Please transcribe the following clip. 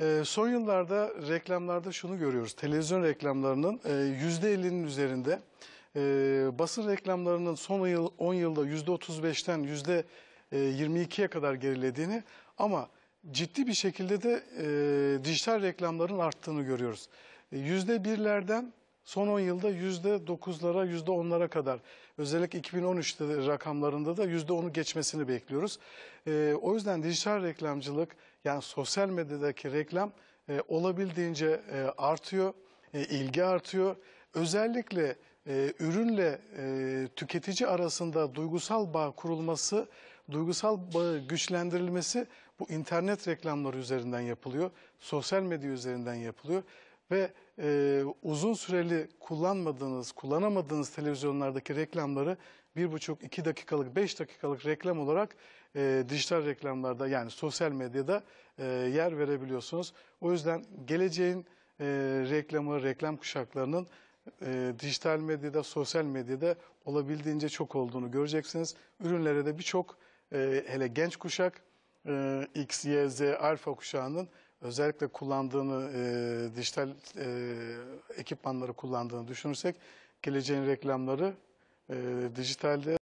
Ee, son yıllarda reklamlarda şunu görüyoruz. Televizyon reklamlarının e, %50'nin üzerinde, e, basın reklamlarının son yıl, 10 yılda %35'ten %22'ye kadar gerilediğini ama ciddi bir şekilde de e, dijital reklamların arttığını görüyoruz. E, %1'lerden son 10 yılda %9'lara, %10'lara kadar özellikle 2013'te rakamlarında da %10'u geçmesini bekliyoruz. E, o yüzden dijital reklamcılık yani sosyal medyadaki reklam e, olabildiğince e, artıyor, e, ilgi artıyor. Özellikle e, ürünle e, tüketici arasında duygusal bağ kurulması, duygusal bağı güçlendirilmesi bu internet reklamları üzerinden yapılıyor, sosyal medya üzerinden yapılıyor ve e, uzun süreli kullanmadığınız, kullanamadığınız televizyonlardaki reklamları 1,5-2 dakikalık, 5 dakikalık reklam olarak e, dijital reklamlarda yani sosyal medyada e, yer verebiliyorsunuz. O yüzden geleceğin e, reklamı, reklam kuşaklarının e, dijital medyada, sosyal medyada olabildiğince çok olduğunu göreceksiniz. Ürünlere de birçok e, hele genç kuşak, e, X, Y, Z, alfa kuşağının özellikle kullandığını, e, dijital e, ekipmanları kullandığını düşünürsek geleceğin reklamları e, dijitalde